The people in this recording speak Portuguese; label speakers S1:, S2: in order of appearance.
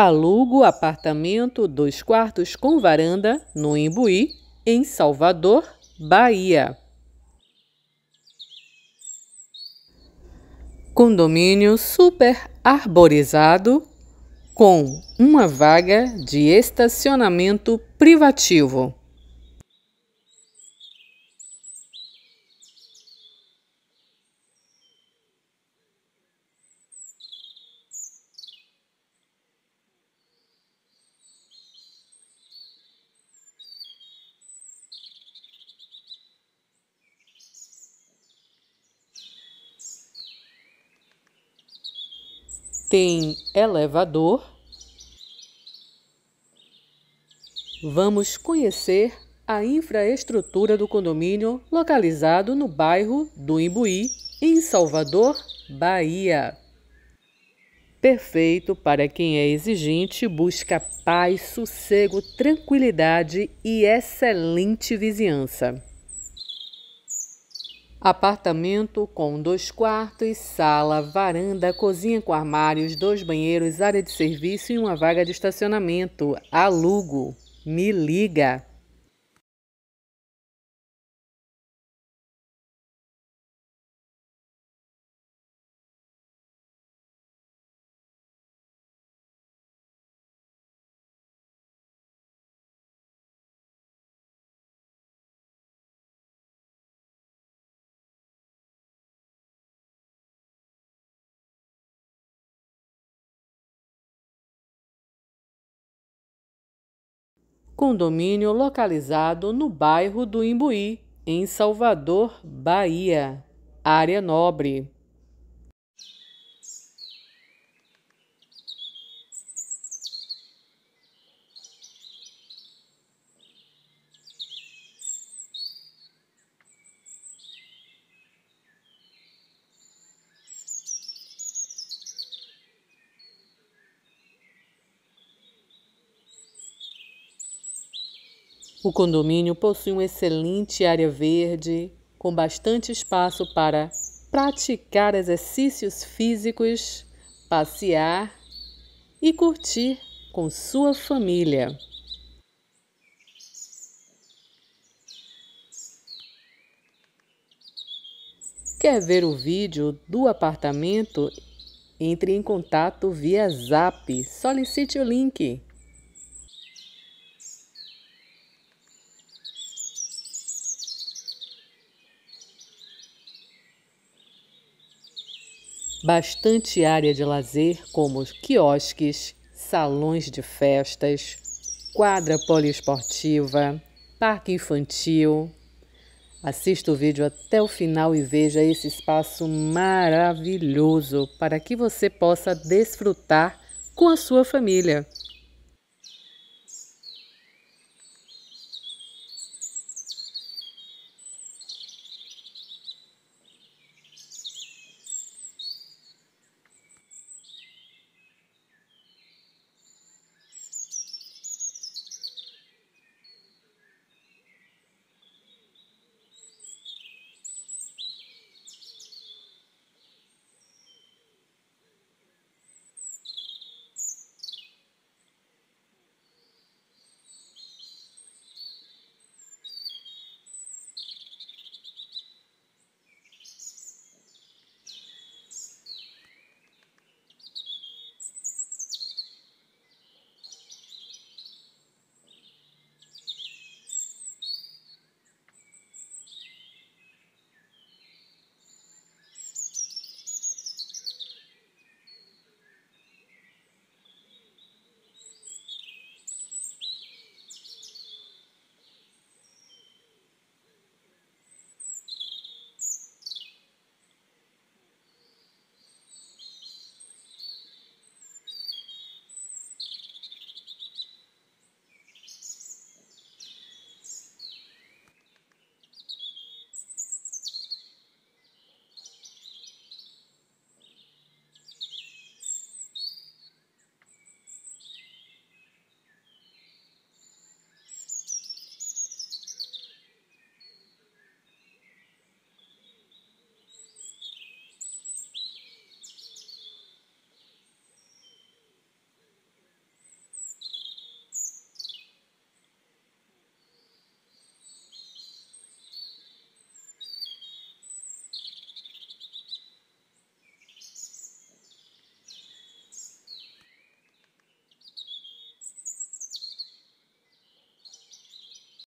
S1: Alugo apartamento dois quartos com varanda no Imbuí, em Salvador, Bahia. Condomínio super arborizado com uma vaga de estacionamento privativo. tem elevador. Vamos conhecer a infraestrutura do condomínio localizado no bairro do Imbuí, em Salvador, Bahia. Perfeito para quem é exigente, busca paz, sossego, tranquilidade e excelente vizinhança. Apartamento com dois quartos, sala, varanda, cozinha com armários, dois banheiros, área de serviço
S2: e uma vaga de estacionamento. Alugo. Me liga. condomínio localizado no
S1: bairro do Imbuí, em Salvador, Bahia, área nobre. O condomínio possui uma excelente área verde, com bastante espaço para praticar exercícios físicos, passear e curtir com sua família. Quer ver o vídeo do apartamento? Entre em contato via Zap. Solicite o link. bastante área de lazer, como quiosques, salões de festas, quadra poliesportiva, parque infantil. Assista o vídeo até o final e veja esse espaço maravilhoso para que você possa desfrutar com a sua família.